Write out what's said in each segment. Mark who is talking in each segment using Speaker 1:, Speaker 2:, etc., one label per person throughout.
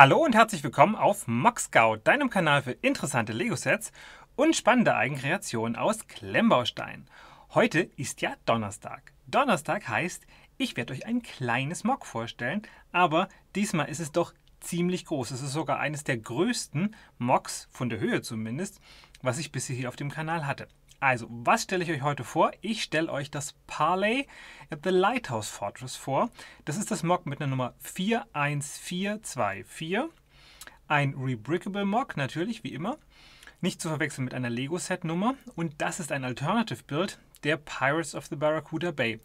Speaker 1: Hallo und herzlich willkommen auf Moxscout, deinem Kanal für interessante Lego-Sets und spannende Eigenkreationen aus Klemmbaustein. Heute ist ja Donnerstag. Donnerstag heißt, ich werde euch ein kleines Mock vorstellen, aber diesmal ist es doch ziemlich groß. Es ist sogar eines der größten Mocks, von der Höhe zumindest, was ich bisher hier auf dem Kanal hatte. Also, was stelle ich euch heute vor? Ich stelle euch das Parley at the Lighthouse Fortress vor. Das ist das Mock mit einer Nummer 41424. Ein Rebrickable Mock, natürlich, wie immer. Nicht zu verwechseln mit einer Lego-Set-Nummer. Und das ist ein Alternative-Build der Pirates of the Barracuda Bay,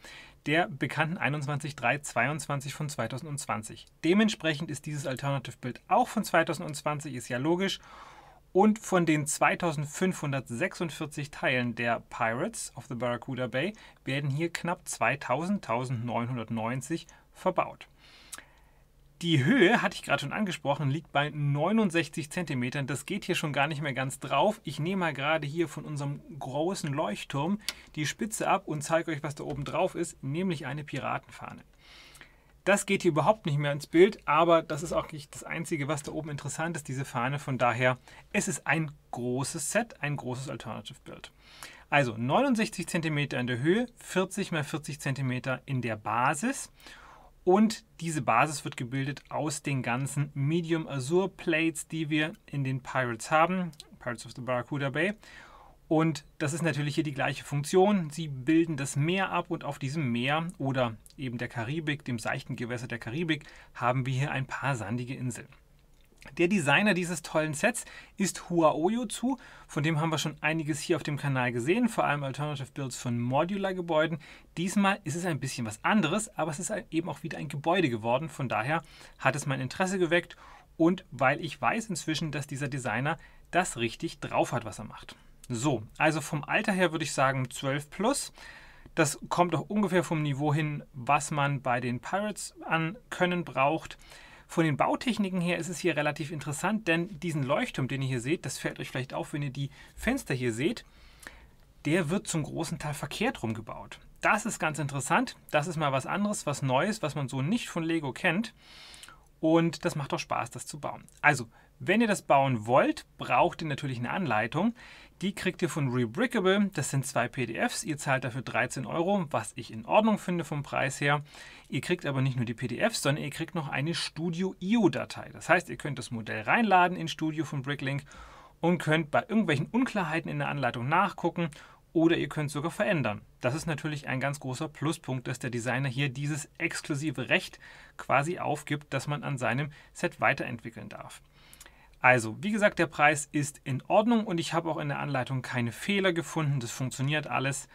Speaker 1: der bekannten 21.3.22 von 2020. Dementsprechend ist dieses alternative Build auch von 2020, ist ja logisch. Und von den 2546 Teilen der Pirates of the Barracuda Bay werden hier knapp 2000, 1990 verbaut. Die Höhe, hatte ich gerade schon angesprochen, liegt bei 69 cm. Das geht hier schon gar nicht mehr ganz drauf. Ich nehme mal gerade hier von unserem großen Leuchtturm die Spitze ab und zeige euch, was da oben drauf ist, nämlich eine Piratenfahne. Das geht hier überhaupt nicht mehr ins Bild, aber das ist auch nicht das Einzige, was da oben interessant ist, diese Fahne. Von daher ist es ein großes Set, ein großes alternative Build. Also 69 cm in der Höhe, 40 x 40 cm in der Basis. Und diese Basis wird gebildet aus den ganzen Medium Azure Plates, die wir in den Pirates haben, Pirates of the Barracuda Bay. Und das ist natürlich hier die gleiche Funktion. Sie bilden das Meer ab und auf diesem Meer oder eben der Karibik, dem seichten Gewässer der Karibik, haben wir hier ein paar sandige Inseln. Der Designer dieses tollen Sets ist Huaoyo Zu, von dem haben wir schon einiges hier auf dem Kanal gesehen, vor allem Alternative Builds von Modular-Gebäuden. Diesmal ist es ein bisschen was anderes, aber es ist eben auch wieder ein Gebäude geworden, von daher hat es mein Interesse geweckt und weil ich weiß inzwischen, dass dieser Designer das richtig drauf hat, was er macht. So, also vom Alter her würde ich sagen 12 plus. Das kommt auch ungefähr vom Niveau hin, was man bei den Pirates an Können braucht. Von den Bautechniken her ist es hier relativ interessant, denn diesen Leuchtturm, den ihr hier seht, das fällt euch vielleicht auf, wenn ihr die Fenster hier seht, der wird zum großen Teil verkehrt rumgebaut. Das ist ganz interessant. Das ist mal was anderes, was Neues, was man so nicht von Lego kennt. Und das macht auch Spaß, das zu bauen. Also wenn ihr das bauen wollt, braucht ihr natürlich eine Anleitung. Die kriegt ihr von Rebrickable. Das sind zwei PDFs. Ihr zahlt dafür 13 Euro, was ich in Ordnung finde vom Preis her. Ihr kriegt aber nicht nur die PDFs, sondern ihr kriegt noch eine Studio-IO-Datei. Das heißt, ihr könnt das Modell reinladen in Studio von Bricklink und könnt bei irgendwelchen Unklarheiten in der Anleitung nachgucken oder ihr könnt sogar verändern. Das ist natürlich ein ganz großer Pluspunkt, dass der Designer hier dieses exklusive Recht quasi aufgibt, dass man an seinem Set weiterentwickeln darf. Also, wie gesagt, der Preis ist in Ordnung und ich habe auch in der Anleitung keine Fehler gefunden. Das funktioniert alles.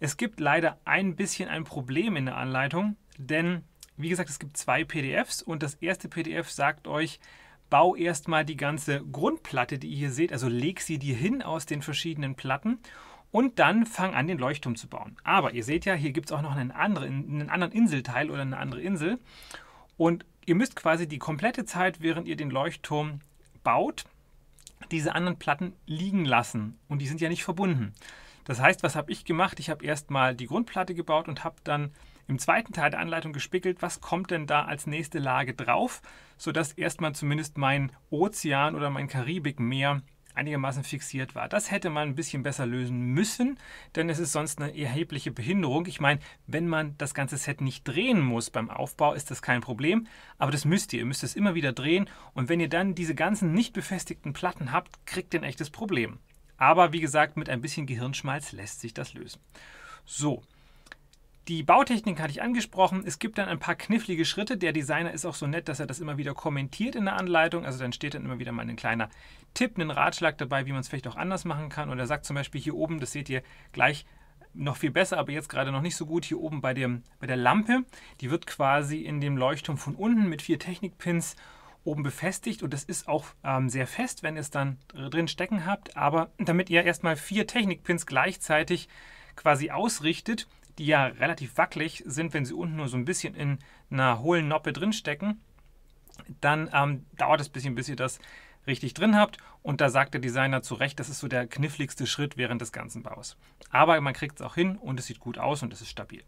Speaker 1: Es gibt leider ein bisschen ein Problem in der Anleitung, denn wie gesagt, es gibt zwei PDFs und das erste PDF sagt euch, bau erstmal die ganze Grundplatte, die ihr hier seht, also leg sie dir hin aus den verschiedenen Platten und dann fang an, den Leuchtturm zu bauen. Aber ihr seht ja, hier gibt es auch noch einen anderen, einen anderen Inselteil oder eine andere Insel. Und ihr müsst quasi die komplette Zeit, während ihr den Leuchtturm baut, diese anderen Platten liegen lassen. Und die sind ja nicht verbunden. Das heißt, was habe ich gemacht? Ich habe erstmal die Grundplatte gebaut und habe dann im zweiten Teil der Anleitung gespickelt, was kommt denn da als nächste Lage drauf, sodass erstmal zumindest mein Ozean oder mein Karibikmeer einigermaßen fixiert war. Das hätte man ein bisschen besser lösen müssen, denn es ist sonst eine erhebliche Behinderung. Ich meine, wenn man das ganze Set nicht drehen muss beim Aufbau, ist das kein Problem, aber das müsst ihr. Ihr müsst es immer wieder drehen und wenn ihr dann diese ganzen nicht befestigten Platten habt, kriegt ihr ein echtes Problem. Aber wie gesagt, mit ein bisschen Gehirnschmalz lässt sich das lösen. So, die Bautechnik hatte ich angesprochen. Es gibt dann ein paar knifflige Schritte. Der Designer ist auch so nett, dass er das immer wieder kommentiert in der Anleitung. Also dann steht dann immer wieder mal ein kleiner Tipp, einen Ratschlag dabei, wie man es vielleicht auch anders machen kann. Und er sagt zum Beispiel hier oben, das seht ihr gleich noch viel besser, aber jetzt gerade noch nicht so gut, hier oben bei, dem, bei der Lampe. Die wird quasi in dem Leuchtturm von unten mit vier Technikpins oben befestigt und das ist auch ähm, sehr fest, wenn ihr es dann drin stecken habt. Aber damit ihr erstmal vier Technikpins gleichzeitig quasi ausrichtet, die ja relativ wackelig sind, wenn sie unten nur so ein bisschen in einer hohlen Noppe drin stecken, dann ähm, dauert es ein bisschen, bis ihr das richtig drin habt. Und da sagt der Designer zu Recht, das ist so der kniffligste Schritt während des ganzen Baus. Aber man kriegt es auch hin und es sieht gut aus und es ist stabil.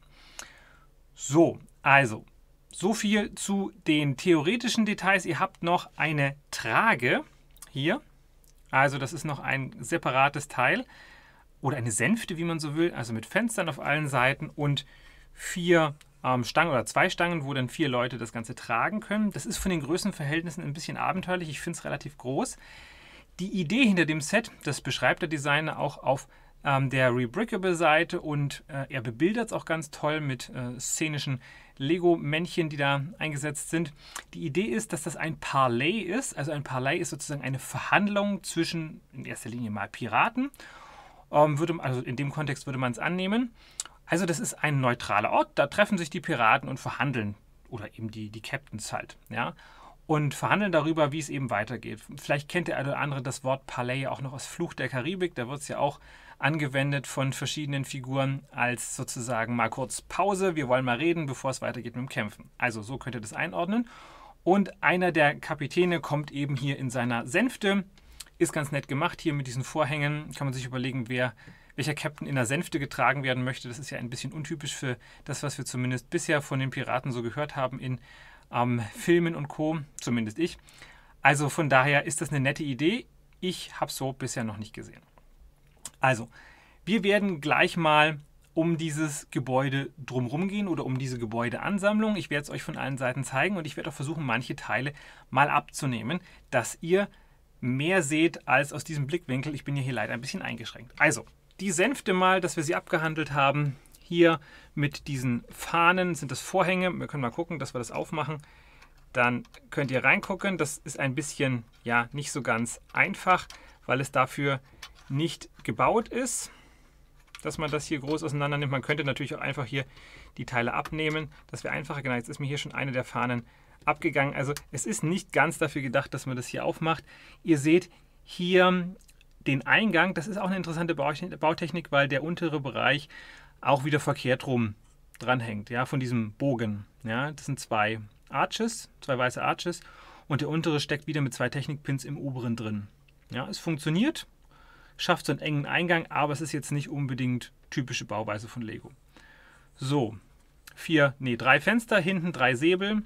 Speaker 1: So, also, so viel zu den theoretischen Details. Ihr habt noch eine Trage hier. Also das ist noch ein separates Teil oder eine Sänfte, wie man so will, also mit Fenstern auf allen Seiten und vier ähm, Stangen oder zwei Stangen, wo dann vier Leute das Ganze tragen können. Das ist von den Größenverhältnissen ein bisschen abenteuerlich. Ich finde es relativ groß. Die Idee hinter dem Set, das beschreibt der Designer auch auf ähm, der Rebrickable-Seite und äh, er bebildert es auch ganz toll mit äh, szenischen Lego-Männchen, die da eingesetzt sind. Die Idee ist, dass das ein Parlay ist. Also ein Parlay ist sozusagen eine Verhandlung zwischen in erster Linie mal Piraten und ähm, würde, also in dem Kontext würde man es annehmen. Also das ist ein neutraler Ort, da treffen sich die Piraten und verhandeln oder eben die, die Captains halt, ja, und verhandeln darüber, wie es eben weitergeht. Vielleicht kennt der eine oder andere das Wort Palais auch noch aus Fluch der Karibik, da wird es ja auch angewendet von verschiedenen Figuren als sozusagen mal kurz Pause, wir wollen mal reden, bevor es weitergeht mit dem Kämpfen. Also so könnt ihr das einordnen. Und einer der Kapitäne kommt eben hier in seiner Sänfte ist ganz nett gemacht hier mit diesen Vorhängen. Kann man sich überlegen, wer, welcher Captain in der Sänfte getragen werden möchte. Das ist ja ein bisschen untypisch für das, was wir zumindest bisher von den Piraten so gehört haben in ähm, Filmen und Co. Zumindest ich. Also von daher ist das eine nette Idee. Ich habe so bisher noch nicht gesehen. Also, wir werden gleich mal um dieses Gebäude drumherum gehen oder um diese Gebäudeansammlung. Ich werde es euch von allen Seiten zeigen und ich werde auch versuchen, manche Teile mal abzunehmen, dass ihr mehr seht als aus diesem Blickwinkel. Ich bin ja hier leider ein bisschen eingeschränkt. Also, die Sänfte mal, dass wir sie abgehandelt haben. Hier mit diesen Fahnen sind das Vorhänge. Wir können mal gucken, dass wir das aufmachen. Dann könnt ihr reingucken. Das ist ein bisschen, ja, nicht so ganz einfach, weil es dafür nicht gebaut ist, dass man das hier groß auseinander nimmt. Man könnte natürlich auch einfach hier die Teile abnehmen. Das wäre einfacher. Genau, jetzt ist mir hier schon eine der Fahnen abgegangen. Also es ist nicht ganz dafür gedacht, dass man das hier aufmacht. Ihr seht hier den Eingang. Das ist auch eine interessante Bautechnik, weil der untere Bereich auch wieder verkehrt rum dranhängt, ja, von diesem Bogen. Ja, das sind zwei Arches, zwei weiße Arches und der untere steckt wieder mit zwei Technikpins im oberen drin. Ja, es funktioniert, schafft so einen engen Eingang, aber es ist jetzt nicht unbedingt typische Bauweise von Lego. So, vier, nee, drei Fenster, hinten drei Säbel,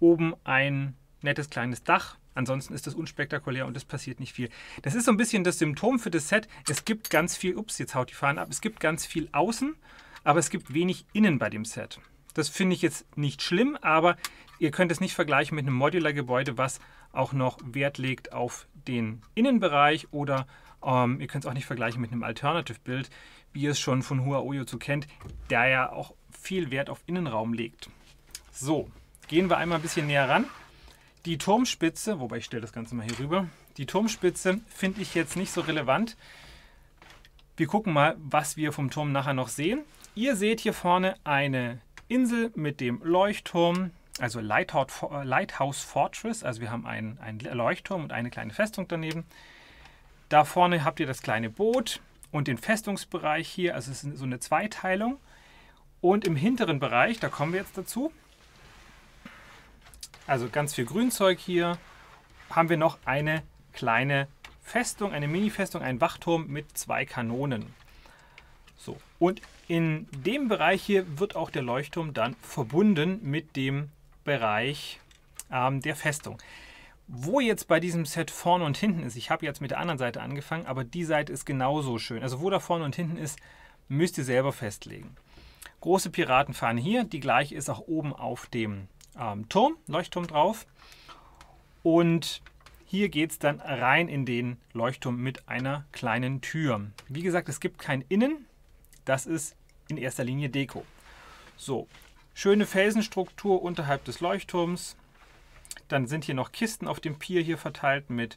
Speaker 1: oben ein nettes kleines Dach. Ansonsten ist das unspektakulär und es passiert nicht viel. Das ist so ein bisschen das Symptom für das Set. Es gibt ganz viel, ups, jetzt haut die Fahne ab, es gibt ganz viel außen, aber es gibt wenig innen bei dem Set. Das finde ich jetzt nicht schlimm, aber ihr könnt es nicht vergleichen mit einem Modular-Gebäude, was auch noch Wert legt auf den Innenbereich oder ähm, ihr könnt es auch nicht vergleichen mit einem Alternative-Bild, wie ihr es schon von Huaoyo zu kennt, der ja auch viel Wert auf Innenraum legt. So, gehen wir einmal ein bisschen näher ran. Die Turmspitze, wobei ich stelle das Ganze mal hier rüber, die Turmspitze finde ich jetzt nicht so relevant. Wir gucken mal, was wir vom Turm nachher noch sehen. Ihr seht hier vorne eine Insel mit dem Leuchtturm, also äh, Lighthouse Fortress. Also wir haben einen, einen Leuchtturm und eine kleine Festung daneben. Da vorne habt ihr das kleine Boot und den Festungsbereich hier. Also es ist so eine Zweiteilung. Und im hinteren Bereich, da kommen wir jetzt dazu, also ganz viel Grünzeug hier, haben wir noch eine kleine Festung, eine Mini-Festung, einen Wachturm mit zwei Kanonen. So, und in dem Bereich hier wird auch der Leuchtturm dann verbunden mit dem Bereich ähm, der Festung. Wo jetzt bei diesem Set vorne und hinten ist, ich habe jetzt mit der anderen Seite angefangen, aber die Seite ist genauso schön. Also wo da vorne und hinten ist, müsst ihr selber festlegen. Große Piratenfahne hier, die gleiche ist auch oben auf dem ähm, Turm, Leuchtturm drauf. Und hier geht es dann rein in den Leuchtturm mit einer kleinen Tür. Wie gesagt, es gibt kein Innen. Das ist in erster Linie Deko. So, schöne Felsenstruktur unterhalb des Leuchtturms. Dann sind hier noch Kisten auf dem Pier hier verteilt mit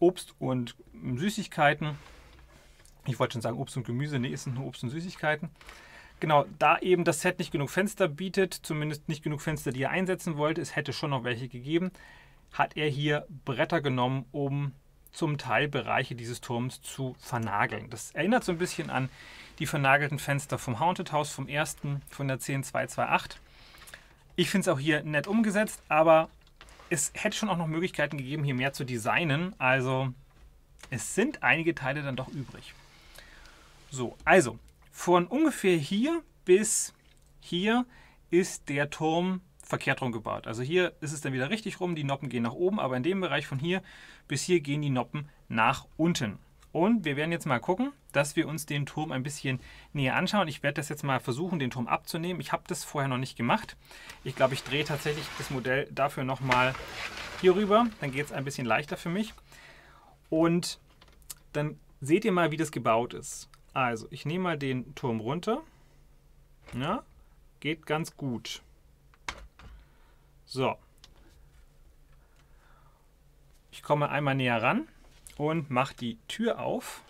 Speaker 1: Obst und Süßigkeiten. Ich wollte schon sagen Obst und Gemüse, nee, es sind nur Obst und Süßigkeiten genau, da eben das Set nicht genug Fenster bietet, zumindest nicht genug Fenster, die er einsetzen wollte, es hätte schon noch welche gegeben, hat er hier Bretter genommen, um zum Teil Bereiche dieses Turms zu vernageln. Das erinnert so ein bisschen an die vernagelten Fenster vom Haunted House, vom ersten, von der 10228. Ich finde es auch hier nett umgesetzt, aber es hätte schon auch noch Möglichkeiten gegeben, hier mehr zu designen. Also es sind einige Teile dann doch übrig. So, also von ungefähr hier bis hier ist der Turm verkehrt rum gebaut. Also hier ist es dann wieder richtig rum, die Noppen gehen nach oben, aber in dem Bereich von hier bis hier gehen die Noppen nach unten. Und wir werden jetzt mal gucken, dass wir uns den Turm ein bisschen näher anschauen. Ich werde das jetzt mal versuchen, den Turm abzunehmen. Ich habe das vorher noch nicht gemacht. Ich glaube, ich drehe tatsächlich das Modell dafür nochmal hier rüber. Dann geht es ein bisschen leichter für mich. Und dann seht ihr mal, wie das gebaut ist. Also, ich nehme mal den Turm runter. Ja, geht ganz gut. So. Ich komme einmal näher ran und mache die Tür auf.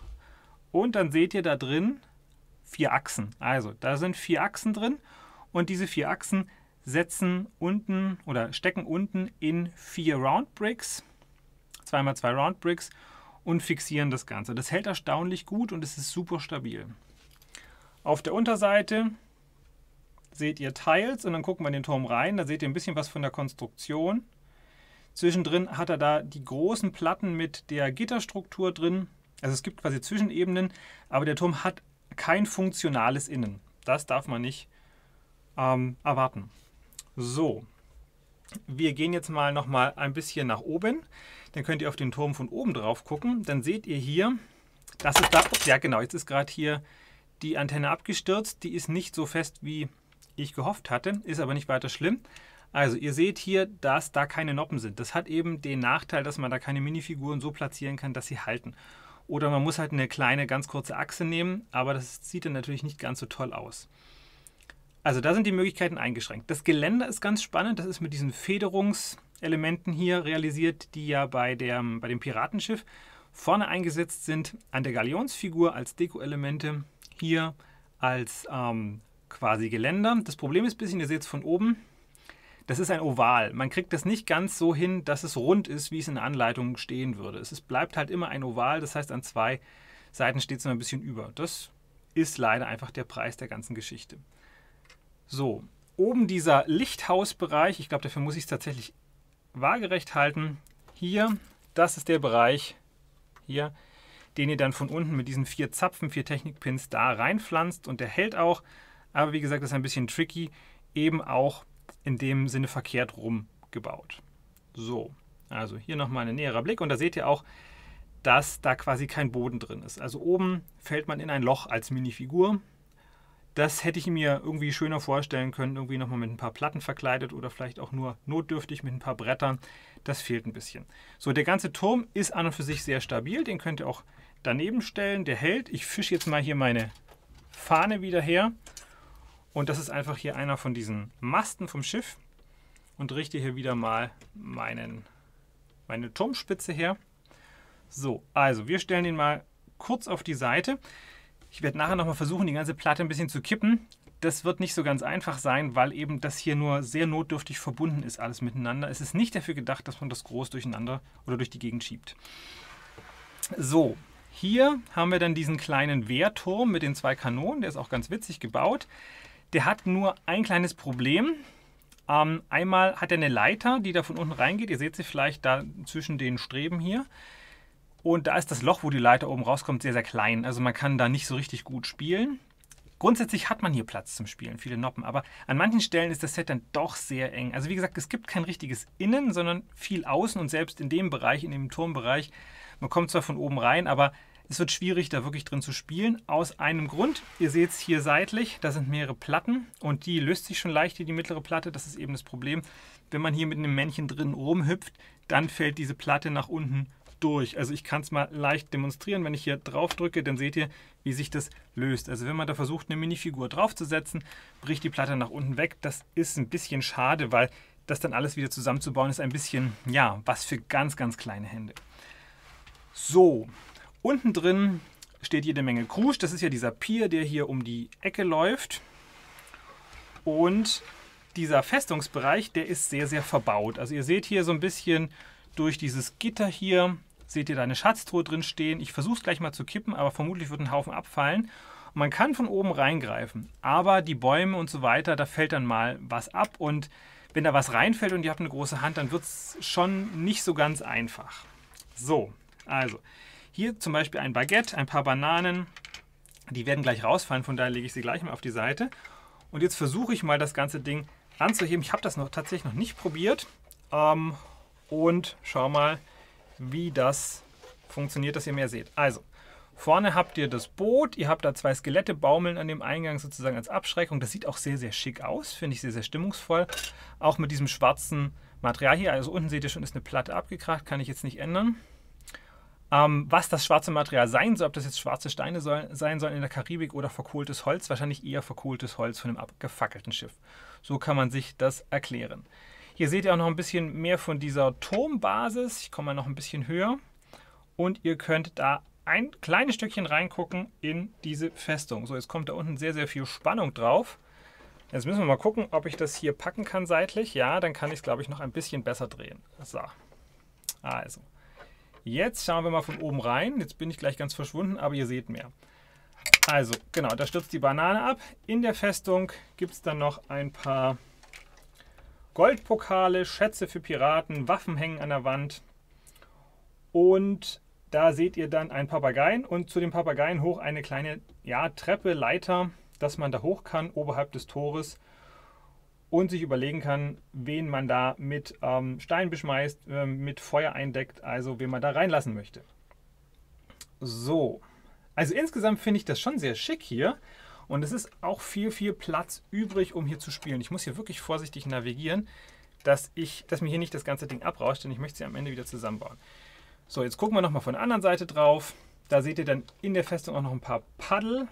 Speaker 1: Und dann seht ihr da drin vier Achsen. Also, da sind vier Achsen drin und diese vier Achsen setzen unten oder stecken unten in vier Round Bricks. 2x2 Round Bricks und fixieren das Ganze. Das hält erstaunlich gut und es ist super stabil. Auf der Unterseite seht ihr Teils und dann gucken wir in den Turm rein. Da seht ihr ein bisschen was von der Konstruktion. Zwischendrin hat er da die großen Platten mit der Gitterstruktur drin. Also es gibt quasi Zwischenebenen, aber der Turm hat kein funktionales Innen. Das darf man nicht ähm, erwarten. So, wir gehen jetzt mal nochmal ein bisschen nach oben. Dann könnt ihr auf den Turm von oben drauf gucken. Dann seht ihr hier, das ist da, ja genau, jetzt ist gerade hier die Antenne abgestürzt. Die ist nicht so fest, wie ich gehofft hatte, ist aber nicht weiter schlimm. Also ihr seht hier, dass da keine Noppen sind. Das hat eben den Nachteil, dass man da keine Minifiguren so platzieren kann, dass sie halten. Oder man muss halt eine kleine, ganz kurze Achse nehmen, aber das sieht dann natürlich nicht ganz so toll aus. Also da sind die Möglichkeiten eingeschränkt. Das Geländer ist ganz spannend, das ist mit diesen Federungs- Elementen hier realisiert, die ja bei, der, bei dem Piratenschiff vorne eingesetzt sind an der Galionsfigur als Deko-Elemente, hier als ähm, quasi Geländer. Das Problem ist ein bisschen, ihr seht es von oben, das ist ein Oval. Man kriegt das nicht ganz so hin, dass es rund ist, wie es in der Anleitung stehen würde. Es ist, bleibt halt immer ein Oval, das heißt an zwei Seiten steht es immer ein bisschen über. Das ist leider einfach der Preis der ganzen Geschichte. So, oben dieser Lichthausbereich, ich glaube, dafür muss ich es tatsächlich waagerecht halten. Hier, das ist der Bereich, hier, den ihr dann von unten mit diesen vier Zapfen, vier Technikpins da reinpflanzt und der hält auch. Aber wie gesagt, das ist ein bisschen tricky, eben auch in dem Sinne verkehrt rumgebaut. So, also hier nochmal ein näherer Blick und da seht ihr auch, dass da quasi kein Boden drin ist. Also oben fällt man in ein Loch als Minifigur das hätte ich mir irgendwie schöner vorstellen können, irgendwie nochmal mit ein paar Platten verkleidet oder vielleicht auch nur notdürftig mit ein paar Brettern. Das fehlt ein bisschen. So, der ganze Turm ist an und für sich sehr stabil. Den könnt ihr auch daneben stellen. Der hält. Ich fische jetzt mal hier meine Fahne wieder her. Und das ist einfach hier einer von diesen Masten vom Schiff. Und richte hier wieder mal meinen, meine Turmspitze her. So, also wir stellen den mal kurz auf die Seite. Ich werde nachher nochmal versuchen, die ganze Platte ein bisschen zu kippen. Das wird nicht so ganz einfach sein, weil eben das hier nur sehr notdürftig verbunden ist, alles miteinander. Es ist nicht dafür gedacht, dass man das groß durcheinander oder durch die Gegend schiebt. So, hier haben wir dann diesen kleinen Wehrturm mit den zwei Kanonen. Der ist auch ganz witzig gebaut. Der hat nur ein kleines Problem. Ähm, einmal hat er eine Leiter, die da von unten reingeht. Ihr seht sie vielleicht da zwischen den Streben hier. Und da ist das Loch, wo die Leiter oben rauskommt, sehr, sehr klein. Also man kann da nicht so richtig gut spielen. Grundsätzlich hat man hier Platz zum Spielen, viele Noppen, aber an manchen Stellen ist das Set dann doch sehr eng. Also wie gesagt, es gibt kein richtiges Innen, sondern viel Außen und selbst in dem Bereich, in dem Turmbereich, man kommt zwar von oben rein, aber es wird schwierig, da wirklich drin zu spielen. Aus einem Grund, ihr seht es hier seitlich, da sind mehrere Platten und die löst sich schon leicht, hier die mittlere Platte, das ist eben das Problem. Wenn man hier mit einem Männchen drin rumhüpft, dann fällt diese Platte nach unten durch. Also ich kann es mal leicht demonstrieren. Wenn ich hier drauf drücke, dann seht ihr, wie sich das löst. Also wenn man da versucht, eine Minifigur draufzusetzen, bricht die Platte nach unten weg. Das ist ein bisschen schade, weil das dann alles wieder zusammenzubauen ist ein bisschen, ja, was für ganz, ganz kleine Hände. So, unten drin steht jede Menge Krusch. Das ist ja dieser Pier, der hier um die Ecke läuft. Und dieser Festungsbereich, der ist sehr, sehr verbaut. Also ihr seht hier so ein bisschen durch dieses Gitter hier seht ihr da eine Schatztruhe drin stehen. Ich versuche es gleich mal zu kippen, aber vermutlich wird ein Haufen abfallen. Und man kann von oben reingreifen, aber die Bäume und so weiter, da fällt dann mal was ab und wenn da was reinfällt und ihr habt eine große Hand, dann wird es schon nicht so ganz einfach. So, also hier zum Beispiel ein Baguette, ein paar Bananen, die werden gleich rausfallen, von daher lege ich sie gleich mal auf die Seite. Und jetzt versuche ich mal das ganze Ding anzuheben. Ich habe das noch tatsächlich noch nicht probiert. Ähm, und schau mal, wie das funktioniert, dass ihr mehr seht. Also, vorne habt ihr das Boot, ihr habt da zwei Skelette baumeln an dem Eingang sozusagen als Abschreckung. Das sieht auch sehr, sehr schick aus, finde ich sehr, sehr stimmungsvoll. Auch mit diesem schwarzen Material hier, also unten seht ihr schon, ist eine Platte abgekracht, kann ich jetzt nicht ändern. Ähm, was das schwarze Material sein soll, ob das jetzt schwarze Steine soll, sein sollen in der Karibik oder verkohltes Holz, wahrscheinlich eher verkohltes Holz von einem abgefackelten Schiff. So kann man sich das erklären. Hier seht ihr auch noch ein bisschen mehr von dieser Turmbasis. Ich komme mal noch ein bisschen höher. Und ihr könnt da ein kleines Stückchen reingucken in diese Festung. So, jetzt kommt da unten sehr, sehr viel Spannung drauf. Jetzt müssen wir mal gucken, ob ich das hier packen kann seitlich. Ja, dann kann ich es, glaube ich, noch ein bisschen besser drehen. So, also. Jetzt schauen wir mal von oben rein. Jetzt bin ich gleich ganz verschwunden, aber ihr seht mehr. Also, genau, da stürzt die Banane ab. In der Festung gibt es dann noch ein paar Goldpokale, Schätze für Piraten, Waffen hängen an der Wand. Und da seht ihr dann einen Papageien und zu dem Papageien hoch eine kleine ja, Treppe, Leiter, dass man da hoch kann, oberhalb des Tores und sich überlegen kann, wen man da mit ähm, Stein beschmeißt, äh, mit Feuer eindeckt, also wen man da reinlassen möchte. So, also insgesamt finde ich das schon sehr schick hier und es ist auch viel, viel Platz übrig, um hier zu spielen. Ich muss hier wirklich vorsichtig navigieren, dass, ich, dass mir hier nicht das ganze Ding abrauscht, denn ich möchte sie am Ende wieder zusammenbauen. So, jetzt gucken wir nochmal von der anderen Seite drauf. Da seht ihr dann in der Festung auch noch ein paar Paddel.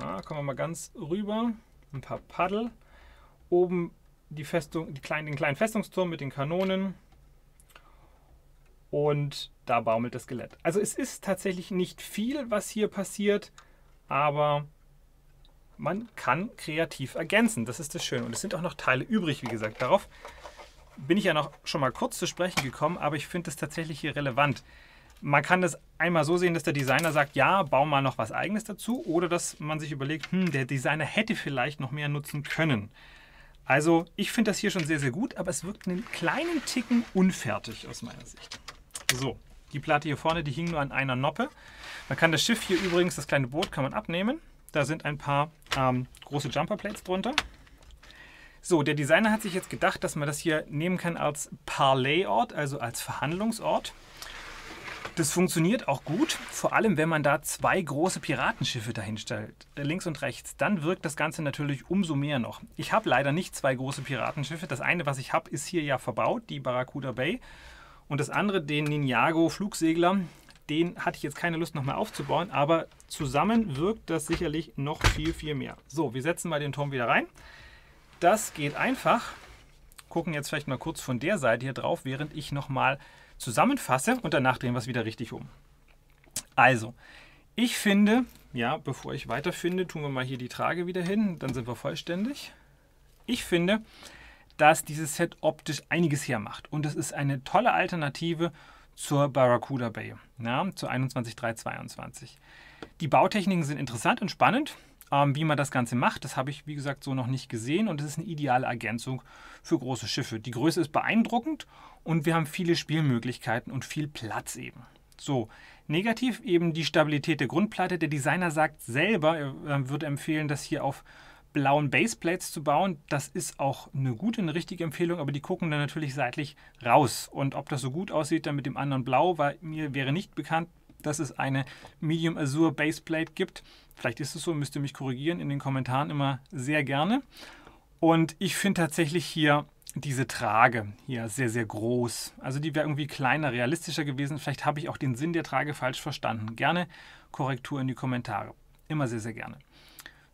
Speaker 1: Ja, ah, kommen wir mal ganz rüber. Ein paar Paddel. Oben die Festung, die kleinen, den kleinen Festungsturm mit den Kanonen. Und da baumelt das Skelett. Also es ist tatsächlich nicht viel, was hier passiert, aber man kann kreativ ergänzen. Das ist das Schöne. Und es sind auch noch Teile übrig, wie gesagt. Darauf bin ich ja noch schon mal kurz zu sprechen gekommen, aber ich finde das tatsächlich hier relevant. Man kann das einmal so sehen, dass der Designer sagt, ja, bau mal noch was eigenes dazu oder dass man sich überlegt, hm, der Designer hätte vielleicht noch mehr nutzen können. Also ich finde das hier schon sehr, sehr gut, aber es wirkt einen kleinen Ticken unfertig aus meiner Sicht. So, die Platte hier vorne, die hing nur an einer Noppe. Man kann das Schiff hier übrigens, das kleine Boot, kann man abnehmen. Da sind ein paar ähm, große Jumperplates drunter. So, der Designer hat sich jetzt gedacht, dass man das hier nehmen kann als Parlay-Ort, also als Verhandlungsort. Das funktioniert auch gut, vor allem wenn man da zwei große Piratenschiffe dahinstellt, äh, links und rechts. Dann wirkt das Ganze natürlich umso mehr noch. Ich habe leider nicht zwei große Piratenschiffe. Das eine, was ich habe, ist hier ja verbaut, die Barracuda Bay. Und das andere, den Ninjago Flugsegler, den hatte ich jetzt keine Lust nochmal aufzubauen, aber zusammen wirkt das sicherlich noch viel, viel mehr. So, wir setzen mal den Turm wieder rein. Das geht einfach. Gucken jetzt vielleicht mal kurz von der Seite hier drauf, während ich nochmal zusammenfasse und danach drehen wir es wieder richtig um. Also, ich finde, ja, bevor ich weiterfinde, tun wir mal hier die Trage wieder hin, dann sind wir vollständig. Ich finde, dass dieses Set optisch einiges hermacht und es ist eine tolle Alternative zur Barracuda Bay, ja, zur 21322. Die Bautechniken sind interessant und spannend. Ähm, wie man das Ganze macht, das habe ich, wie gesagt, so noch nicht gesehen und es ist eine ideale Ergänzung für große Schiffe. Die Größe ist beeindruckend und wir haben viele Spielmöglichkeiten und viel Platz eben. So, negativ eben die Stabilität der Grundplatte. Der Designer sagt selber, er würde empfehlen, dass hier auf blauen Baseplates zu bauen, das ist auch eine gute, eine richtige Empfehlung, aber die gucken dann natürlich seitlich raus. Und ob das so gut aussieht, dann mit dem anderen blau, weil mir wäre nicht bekannt, dass es eine Medium Azure Baseplate gibt. Vielleicht ist es so, müsst ihr mich korrigieren in den Kommentaren immer sehr gerne. Und ich finde tatsächlich hier diese Trage hier sehr, sehr groß. Also die wäre irgendwie kleiner, realistischer gewesen. Vielleicht habe ich auch den Sinn der Trage falsch verstanden. Gerne Korrektur in die Kommentare. Immer sehr, sehr gerne.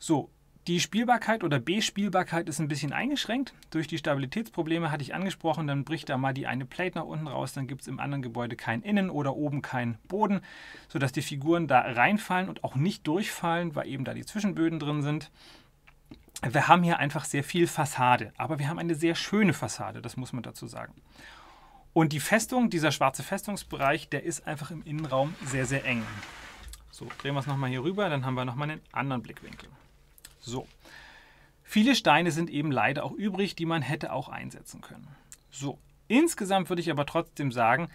Speaker 1: So, die Spielbarkeit oder B-Spielbarkeit ist ein bisschen eingeschränkt. Durch die Stabilitätsprobleme hatte ich angesprochen, dann bricht da mal die eine Plate nach unten raus, dann gibt es im anderen Gebäude keinen Innen- oder oben keinen Boden, sodass die Figuren da reinfallen und auch nicht durchfallen, weil eben da die Zwischenböden drin sind. Wir haben hier einfach sehr viel Fassade, aber wir haben eine sehr schöne Fassade, das muss man dazu sagen. Und die Festung, dieser schwarze Festungsbereich, der ist einfach im Innenraum sehr, sehr eng. So, drehen wir es nochmal hier rüber, dann haben wir nochmal einen anderen Blickwinkel. So. Viele Steine sind eben leider auch übrig, die man hätte auch einsetzen können. So. Insgesamt würde ich aber trotzdem sagen,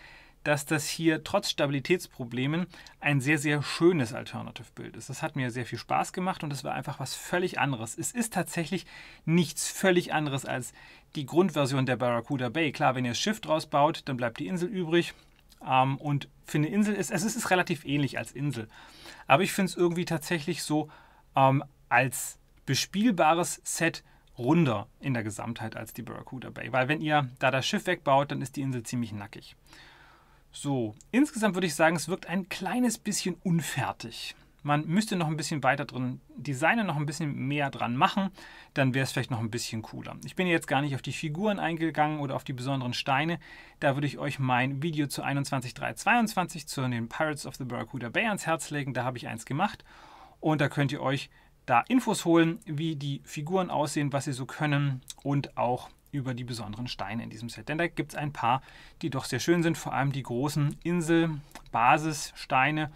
Speaker 1: dass das hier trotz Stabilitätsproblemen ein sehr, sehr schönes Alternative-Bild ist. Das hat mir sehr viel Spaß gemacht und es war einfach was völlig anderes. Es ist tatsächlich nichts völlig anderes als die Grundversion der Barracuda Bay. Klar, wenn ihr das Schiff draus baut, dann bleibt die Insel übrig. Ähm, und für eine Insel ist es ist relativ ähnlich als Insel. Aber ich finde es irgendwie tatsächlich so ähm, als bespielbares Set runder in der Gesamtheit als die Barracuda Bay. Weil wenn ihr da das Schiff wegbaut, dann ist die Insel ziemlich nackig. So, insgesamt würde ich sagen, es wirkt ein kleines bisschen unfertig. Man müsste noch ein bisschen weiter drin designen, noch ein bisschen mehr dran machen, dann wäre es vielleicht noch ein bisschen cooler. Ich bin jetzt gar nicht auf die Figuren eingegangen oder auf die besonderen Steine. Da würde ich euch mein Video zu 21.3.22 zu den Pirates of the Barracuda Bay ans Herz legen. Da habe ich eins gemacht und da könnt ihr euch da Infos holen, wie die Figuren aussehen, was sie so können und auch über die besonderen Steine in diesem Set. Denn da gibt es ein paar, die doch sehr schön sind, vor allem die großen Insel-Basissteine,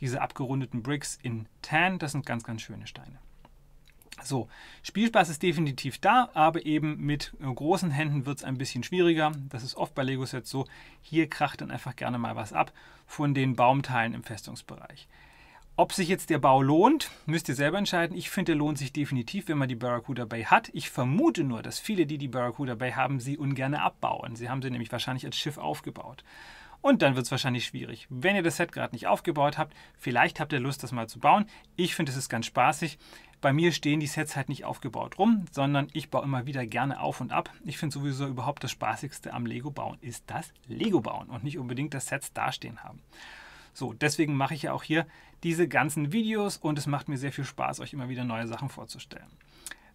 Speaker 1: diese abgerundeten Bricks in Tan, das sind ganz, ganz schöne Steine. So, Spielspaß ist definitiv da, aber eben mit äh, großen Händen wird es ein bisschen schwieriger. Das ist oft bei Lego-Sets so. Hier kracht dann einfach gerne mal was ab von den Baumteilen im Festungsbereich. Ob sich jetzt der Bau lohnt, müsst ihr selber entscheiden. Ich finde, der lohnt sich definitiv, wenn man die Barracuda Bay hat. Ich vermute nur, dass viele, die die Barracuda Bay haben, sie ungern abbauen. Sie haben sie nämlich wahrscheinlich als Schiff aufgebaut. Und dann wird es wahrscheinlich schwierig. Wenn ihr das Set gerade nicht aufgebaut habt, vielleicht habt ihr Lust, das mal zu bauen. Ich finde, es ist ganz spaßig. Bei mir stehen die Sets halt nicht aufgebaut rum, sondern ich baue immer wieder gerne auf und ab. Ich finde sowieso überhaupt das Spaßigste am Lego-Bauen ist das Lego-Bauen und nicht unbedingt das Sets dastehen haben. So, deswegen mache ich ja auch hier diese ganzen Videos und es macht mir sehr viel Spaß, euch immer wieder neue Sachen vorzustellen.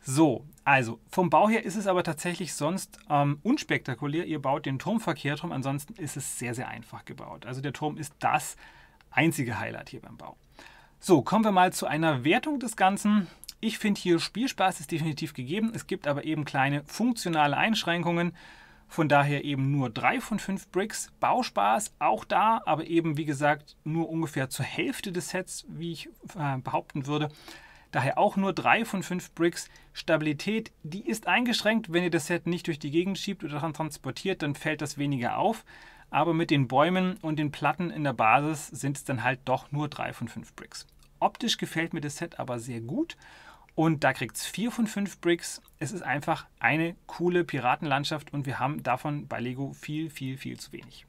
Speaker 1: So, also vom Bau her ist es aber tatsächlich sonst ähm, unspektakulär. Ihr baut den Turmverkehr drum, ansonsten ist es sehr, sehr einfach gebaut. Also der Turm ist das einzige Highlight hier beim Bau. So, kommen wir mal zu einer Wertung des Ganzen. Ich finde hier Spielspaß ist definitiv gegeben. Es gibt aber eben kleine funktionale Einschränkungen. Von daher eben nur drei von fünf Bricks. Bauspaß auch da, aber eben wie gesagt nur ungefähr zur Hälfte des Sets, wie ich äh, behaupten würde. Daher auch nur drei von fünf Bricks. Stabilität, die ist eingeschränkt. Wenn ihr das Set nicht durch die Gegend schiebt oder transportiert, dann fällt das weniger auf. Aber mit den Bäumen und den Platten in der Basis sind es dann halt doch nur drei von fünf Bricks. Optisch gefällt mir das Set aber sehr gut und da kriegt es 4 von 5 Bricks. Es ist einfach eine coole Piratenlandschaft und wir haben davon bei Lego viel, viel, viel zu wenig.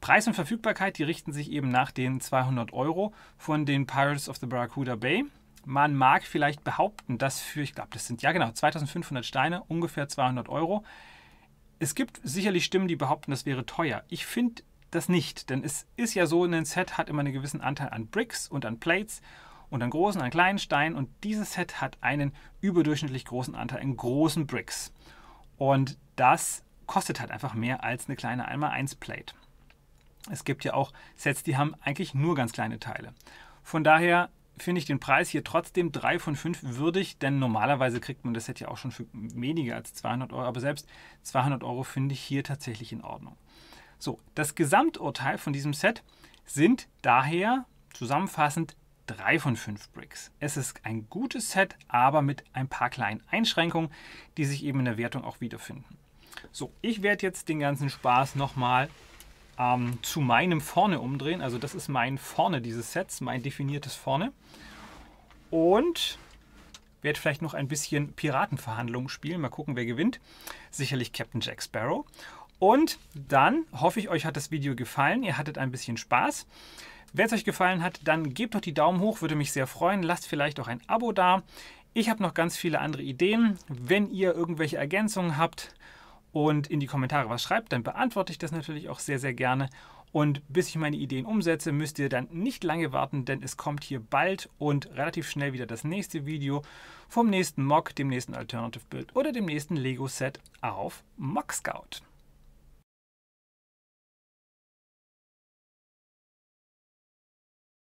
Speaker 1: Preis und Verfügbarkeit, die richten sich eben nach den 200 Euro von den Pirates of the Barracuda Bay. Man mag vielleicht behaupten, dass für, ich glaube, das sind ja genau 2500 Steine, ungefähr 200 Euro. Es gibt sicherlich Stimmen, die behaupten, das wäre teuer. Ich finde das nicht, denn es ist ja so, ein Set hat immer einen gewissen Anteil an Bricks und an Plates und einen großen, einen kleinen Stein. Und dieses Set hat einen überdurchschnittlich großen Anteil in großen Bricks. Und das kostet halt einfach mehr als eine kleine 1x1-Plate. Es gibt ja auch Sets, die haben eigentlich nur ganz kleine Teile. Von daher finde ich den Preis hier trotzdem 3 von 5 würdig, denn normalerweise kriegt man das Set ja auch schon für weniger als 200 Euro, aber selbst 200 Euro finde ich hier tatsächlich in Ordnung. So, das Gesamturteil von diesem Set sind daher zusammenfassend 3 von 5 Bricks. Es ist ein gutes Set, aber mit ein paar kleinen Einschränkungen, die sich eben in der Wertung auch wiederfinden. So, ich werde jetzt den ganzen Spaß nochmal ähm, zu meinem Vorne umdrehen. Also das ist mein Vorne dieses Sets, mein definiertes Vorne. Und werde vielleicht noch ein bisschen Piratenverhandlungen spielen. Mal gucken, wer gewinnt. Sicherlich Captain Jack Sparrow. Und dann hoffe ich, euch hat das Video gefallen. Ihr hattet ein bisschen Spaß. Wenn es euch gefallen hat, dann gebt doch die Daumen hoch, würde mich sehr freuen. Lasst vielleicht auch ein Abo da. Ich habe noch ganz viele andere Ideen. Wenn ihr irgendwelche Ergänzungen habt und in die Kommentare was schreibt, dann beantworte ich das natürlich auch sehr, sehr gerne. Und bis ich meine Ideen umsetze, müsst ihr dann nicht lange warten, denn es kommt hier bald und relativ schnell wieder das nächste Video vom nächsten Mock, dem nächsten Alternative Build oder dem nächsten Lego Set auf Mock Scout.